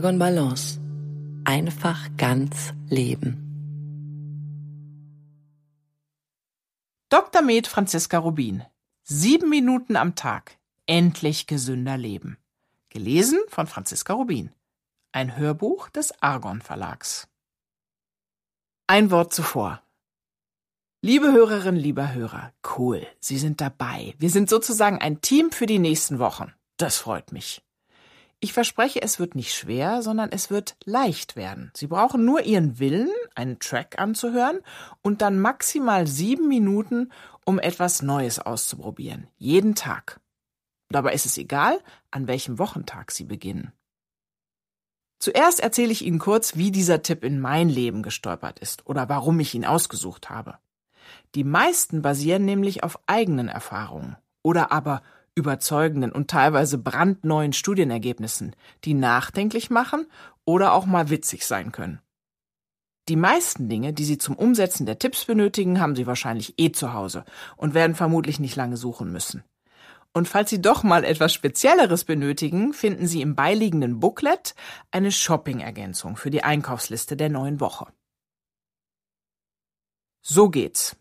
Argon Balance. Einfach ganz leben. Dr. Med Franziska Rubin. Sieben Minuten am Tag. Endlich gesünder leben. Gelesen von Franziska Rubin. Ein Hörbuch des Argon Verlags. Ein Wort zuvor. Liebe Hörerinnen, lieber Hörer, cool, Sie sind dabei. Wir sind sozusagen ein Team für die nächsten Wochen. Das freut mich. Ich verspreche, es wird nicht schwer, sondern es wird leicht werden. Sie brauchen nur Ihren Willen, einen Track anzuhören und dann maximal sieben Minuten, um etwas Neues auszuprobieren. Jeden Tag. Dabei ist es egal, an welchem Wochentag Sie beginnen. Zuerst erzähle ich Ihnen kurz, wie dieser Tipp in mein Leben gestolpert ist oder warum ich ihn ausgesucht habe. Die meisten basieren nämlich auf eigenen Erfahrungen oder aber überzeugenden und teilweise brandneuen Studienergebnissen, die nachdenklich machen oder auch mal witzig sein können. Die meisten Dinge, die Sie zum Umsetzen der Tipps benötigen, haben Sie wahrscheinlich eh zu Hause und werden vermutlich nicht lange suchen müssen. Und falls Sie doch mal etwas Spezielleres benötigen, finden Sie im beiliegenden Booklet eine Shopping-Ergänzung für die Einkaufsliste der neuen Woche. So geht's.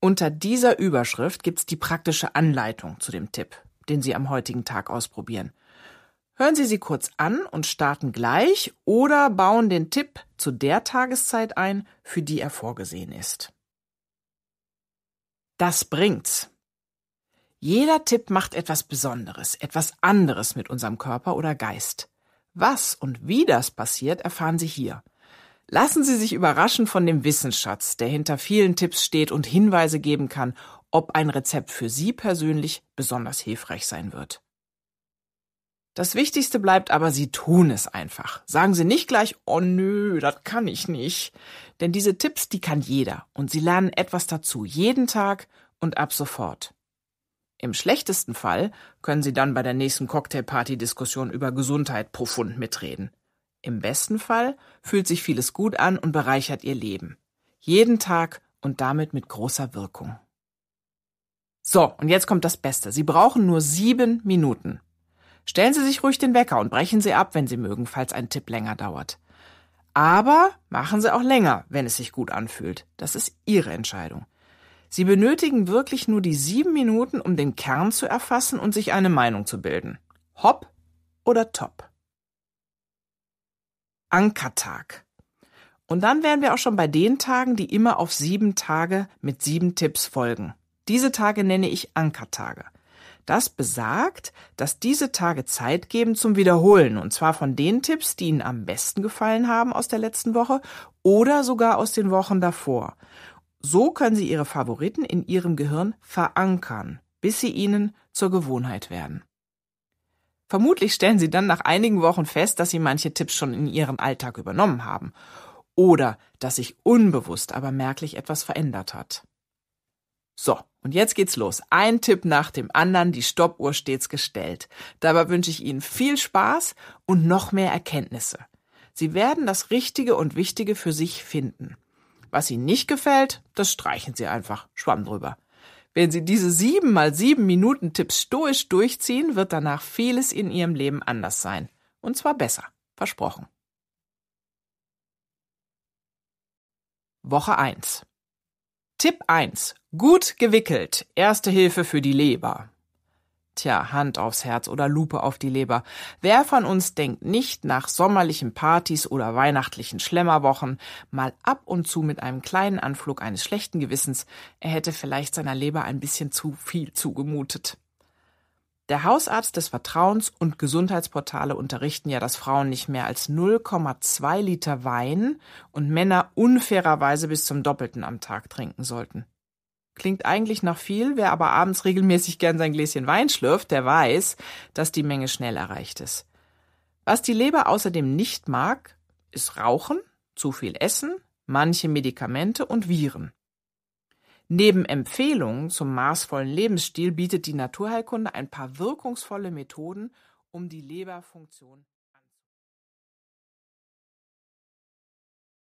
Unter dieser Überschrift gibt es die praktische Anleitung zu dem Tipp, den Sie am heutigen Tag ausprobieren. Hören Sie sie kurz an und starten gleich oder bauen den Tipp zu der Tageszeit ein, für die er vorgesehen ist. Das bringt's. Jeder Tipp macht etwas Besonderes, etwas anderes mit unserem Körper oder Geist. Was und wie das passiert, erfahren Sie hier. Lassen Sie sich überraschen von dem Wissensschatz, der hinter vielen Tipps steht und Hinweise geben kann, ob ein Rezept für Sie persönlich besonders hilfreich sein wird. Das Wichtigste bleibt aber, Sie tun es einfach. Sagen Sie nicht gleich, oh nö, das kann ich nicht. Denn diese Tipps, die kann jeder und Sie lernen etwas dazu, jeden Tag und ab sofort. Im schlechtesten Fall können Sie dann bei der nächsten Cocktailparty-Diskussion über Gesundheit profund mitreden. Im besten Fall fühlt sich vieles gut an und bereichert ihr Leben. Jeden Tag und damit mit großer Wirkung. So, und jetzt kommt das Beste. Sie brauchen nur sieben Minuten. Stellen Sie sich ruhig den Wecker und brechen Sie ab, wenn Sie mögen, falls ein Tipp länger dauert. Aber machen Sie auch länger, wenn es sich gut anfühlt. Das ist Ihre Entscheidung. Sie benötigen wirklich nur die sieben Minuten, um den Kern zu erfassen und sich eine Meinung zu bilden. Hopp oder top. Ankertag. Und dann wären wir auch schon bei den Tagen, die immer auf sieben Tage mit sieben Tipps folgen. Diese Tage nenne ich Ankertage. Das besagt, dass diese Tage Zeit geben zum Wiederholen, und zwar von den Tipps, die Ihnen am besten gefallen haben aus der letzten Woche oder sogar aus den Wochen davor. So können Sie Ihre Favoriten in Ihrem Gehirn verankern, bis sie Ihnen zur Gewohnheit werden. Vermutlich stellen Sie dann nach einigen Wochen fest, dass Sie manche Tipps schon in Ihren Alltag übernommen haben oder dass sich unbewusst aber merklich etwas verändert hat. So, und jetzt geht's los. Ein Tipp nach dem anderen, die Stoppuhr stets gestellt. Dabei wünsche ich Ihnen viel Spaß und noch mehr Erkenntnisse. Sie werden das Richtige und Wichtige für sich finden. Was Ihnen nicht gefällt, das streichen Sie einfach. Schwamm drüber. Wenn Sie diese sieben mal sieben Minuten Tipps stoisch durchziehen, wird danach vieles in Ihrem Leben anders sein. Und zwar besser. Versprochen. Woche 1. Tipp 1. Gut gewickelt. Erste Hilfe für die Leber. Tja, Hand aufs Herz oder Lupe auf die Leber. Wer von uns denkt nicht nach sommerlichen Partys oder weihnachtlichen Schlemmerwochen mal ab und zu mit einem kleinen Anflug eines schlechten Gewissens, er hätte vielleicht seiner Leber ein bisschen zu viel zugemutet. Der Hausarzt des Vertrauens und Gesundheitsportale unterrichten ja, dass Frauen nicht mehr als 0,2 Liter Wein und Männer unfairerweise bis zum Doppelten am Tag trinken sollten. Klingt eigentlich nach viel, wer aber abends regelmäßig gern sein Gläschen Wein schlürft, der weiß, dass die Menge schnell erreicht ist. Was die Leber außerdem nicht mag, ist Rauchen, zu viel Essen, manche Medikamente und Viren. Neben Empfehlungen zum maßvollen Lebensstil bietet die Naturheilkunde ein paar wirkungsvolle Methoden, um die Leberfunktion